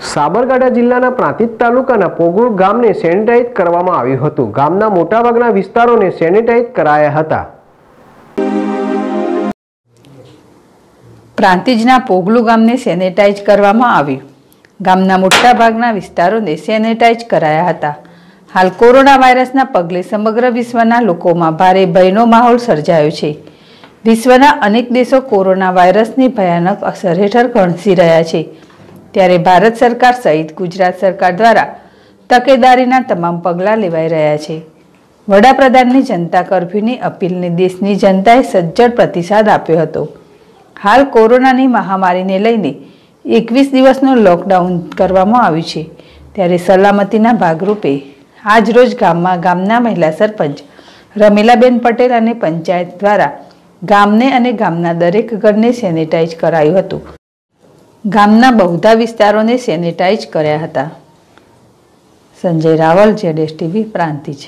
સાબરકાંઠા જિલ્લાના પ્રાંતિજ તાલુકાના પોગુળ ગામને સેનિટાઈઝ કરવામાં આવ્યું હતું ગામના મોટાભાગના વિસ્તારોને સેનિટાઈઝ કરાયા હતા પ્રાંતિજના પોગલું ગામને સેનેટાઈઝ કરવામાં આવ્યું ગામના મોટાભાગના વિસ્તારોને સેનેટાઈઝ કરાયા હતા હાલ કોરોના વાયરસના પગલે સમગ્ર વિશ્વના લોકોમાં ભારે ભયનો માહોલ સર્જાયો છે વિશ્વના અનેક દેશો કોરોના વાયરસની ભયાનક અસર હેઠળ ઘણસી રહ્યા છે ત્યારે ભારત સરકાર સહિત ગુજરાત સરકાર દ્વારા તકેદારીના તમામ પગલાં લેવાઈ રહ્યા છે વડાપ્રધાનની જનતા કરફ્યુની અપીલને દેશની જનતાએ સજ્જડ પ્રતિસાદ આપ્યો હતો હાલ કોરોનાની મહામારીને લઈને એકવીસ દિવસનું લોકડાઉન કરવામાં આવ્યું છે ત્યારે સલામતીના ભાગરૂપે આજરોજ ગામમાં ગામના મહિલા સરપંચ રમીલાબેન પટેલ અને પંચાયત દ્વારા ગામને અને ગામના દરેક ઘરને સેનિટાઈઝ કરાયું હતું ગામના બહુધા વિસ્તારોને સેનિટાઇઝ કર્યા હતા સંજય રાવલ જેડેસ ટીવી પ્રાંતિજ